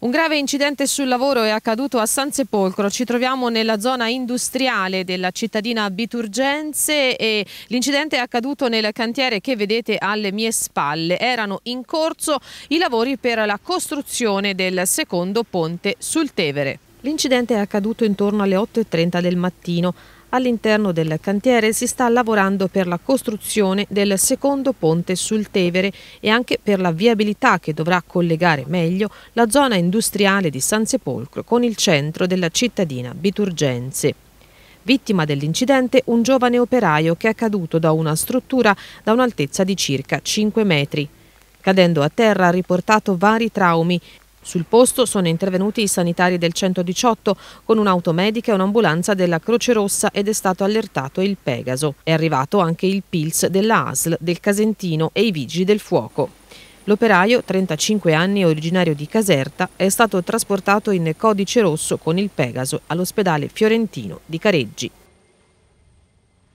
Un grave incidente sul lavoro è accaduto a San Sepolcro, ci troviamo nella zona industriale della cittadina Biturgenze e l'incidente è accaduto nel cantiere che vedete alle mie spalle. Erano in corso i lavori per la costruzione del secondo ponte sul Tevere. L'incidente è accaduto intorno alle 8.30 del mattino. All'interno del cantiere si sta lavorando per la costruzione del secondo ponte sul Tevere e anche per la viabilità che dovrà collegare meglio la zona industriale di San Sepolcro con il centro della cittadina Biturgenze. Vittima dell'incidente un giovane operaio che è caduto da una struttura da un'altezza di circa 5 metri. Cadendo a terra ha riportato vari traumi sul posto sono intervenuti i sanitari del 118 con un'auto medica e un'ambulanza della Croce Rossa ed è stato allertato il Pegaso. È arrivato anche il PILS della ASL, del Casentino e i Vigili del Fuoco. L'operaio, 35 anni, originario di Caserta, è stato trasportato in codice rosso con il Pegaso all'ospedale fiorentino di Careggi.